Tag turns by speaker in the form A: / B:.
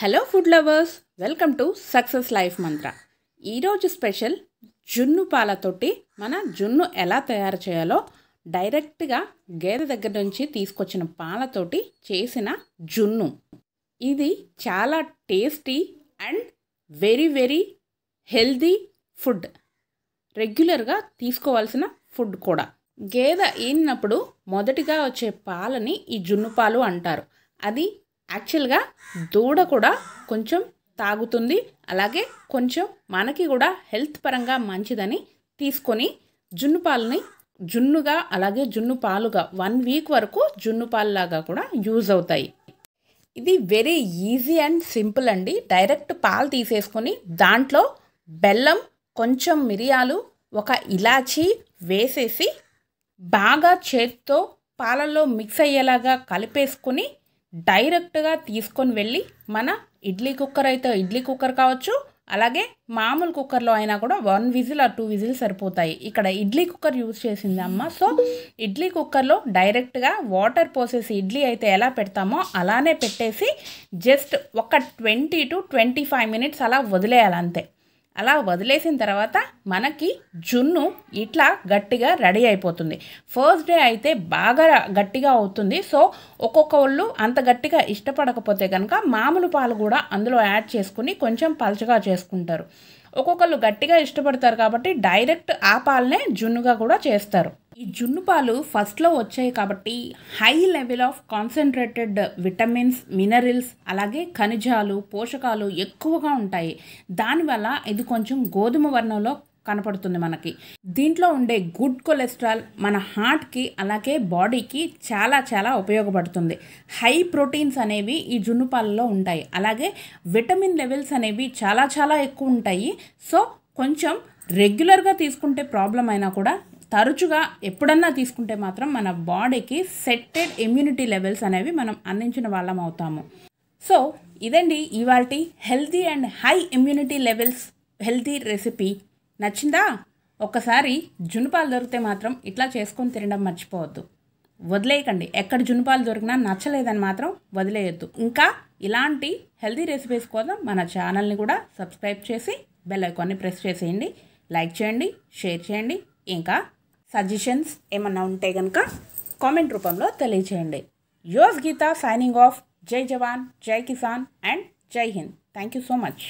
A: hello food lovers welcome to success life mantra ఈరోజు special జున్ను పాలతోటి మన జున్ను ఎలా తయారు చేయాలో డైరెక్ట్గా గేదె దగ్గర నుంచి తీసుకొచ్చిన పాలతోటి చేసిన జున్ను ఇది చాలా tasty and very very healthy food రెగ్యులర్గా తీసుకోవాల్సిన ఫుడ్ కూడా గేదె ఈనప్పుడు మొదటిగా వచ్చే పాలని ఈ జున్ను పాలు అంటారు అది యాక్చువల్గా దూడ కూడా కొంచెం తాగుతుంది అలాగే కొంచెం మనకి కూడా హెల్త్ పరంగా మంచిదని తీసుకొని జున్ను పాలని జున్నుగా అలాగే జున్ను పాలుగా వన్ వీక్ వరకు జున్ను పాలులాగా కూడా యూజ్ అవుతాయి ఇది వెరీ ఈజీ అండ్ సింపుల్ అండి డైరెక్ట్ పాలు తీసేసుకొని దాంట్లో బెల్లం కొంచెం మిరియాలు ఒక ఇలాచి వేసేసి బాగా చేత్తో పాలల్లో మిక్స్ అయ్యేలాగా కలిపేసుకొని డైరెక్ట్గా తీసుకొని వెళ్ళి మన ఇడ్లీ కుక్కర్ అయితే ఇడ్లీ కుక్కర్ కావచ్చు అలాగే మామూలు కుక్కర్లో అయినా కూడా one whistle or two whistle సరిపోతాయి ఇక్కడ ఇడ్లీ కుక్కర్ యూజ్ చేసింది అమ్మ సో ఇడ్లీ కుక్కర్లో డైరెక్ట్గా వాటర్ పోసేసి ఇడ్లీ అయితే ఎలా పెడతామో అలానే పెట్టేసి జస్ట్ ఒక twenty to twenty five minutes అలా వదిలేయాలి అంతే అలా వదిలేసిన తర్వాత మనకి జున్ను ఇట్లా గట్టిగా రెడీ అయిపోతుంది ఫస్ట్ డే అయితే బాగా గట్టిగా అవుతుంది సో ఒక్కొక్క వాళ్ళు అంత గట్టిగా ఇష్టపడకపోతే కనుక మామూలు పాలు కూడా అందులో యాడ్ చేసుకుని కొంచెం పలచగా చేసుకుంటారు ఒక్కొక్కళ్ళు గట్టిగా ఇష్టపడతారు కాబట్టి డైరెక్ట్ ఆ పాలనే జున్నుగా కూడా చేస్తారు ఈ జున్ను పాలు ఫస్ట్లో వచ్చాయి కాబట్టి high level of concentrated vitamins minerals అలాగే ఖనిజాలు పోషకాలు ఎక్కువగా ఉంటాయి దానివల్ల ఇది కొంచెం గోధుమ వర్ణంలో కనపడుతుంది మనకి దీంట్లో ఉండే గుడ్ కొలెస్ట్రాల్ మన హార్ట్కి అలాగే బాడీకి చాలా చాలా ఉపయోగపడుతుంది హై ప్రోటీన్స్ అనేవి ఈ జున్ను పాలలో ఉంటాయి అలాగే విటమిన్ లెవెల్స్ అనేవి చాలా చాలా ఎక్కువ ఉంటాయి సో కొంచెం రెగ్యులర్గా తీసుకుంటే ప్రాబ్లం అయినా కూడా తరచుగా ఎప్పుడన్నా తీసుకుంటే మాత్రం మన బాడీకి సెట్టెడ్ ఇమ్యూనిటీ లెవెల్స్ అనేవి మనం అందించిన వాళ్ళం అవుతాము సో ఇదండి ఇవాటి healthy and high immunity levels healthy recipe నచ్చిందా ఒక్కసారి జునుపాలు దొరికితే మాత్రం ఇట్లా చేసుకొని తినడం మర్చిపోవద్దు వదిలేయకండి ఎక్కడ జునుపాలు దొరికినా నచ్చలేదని మాత్రం వదిలేయొద్దు ఇంకా ఇలాంటి హెల్దీ రెసిపీస్ కోసం మన ఛానల్ని కూడా సబ్స్క్రైబ్ చేసి బెల్ ఐకాన్ని ప్రెస్ చేసేయండి లైక్ చేయండి షేర్ చేయండి ఇంకా సజెషన్స్ ఏమన్నా ఉంటే కనుక కామెంట్ రూపంలో తెలియచేయండి యోస్ గీత సైనింగ్ ఆఫ్ జై జవాన్ జై Kisan and Jai Hind thank you so much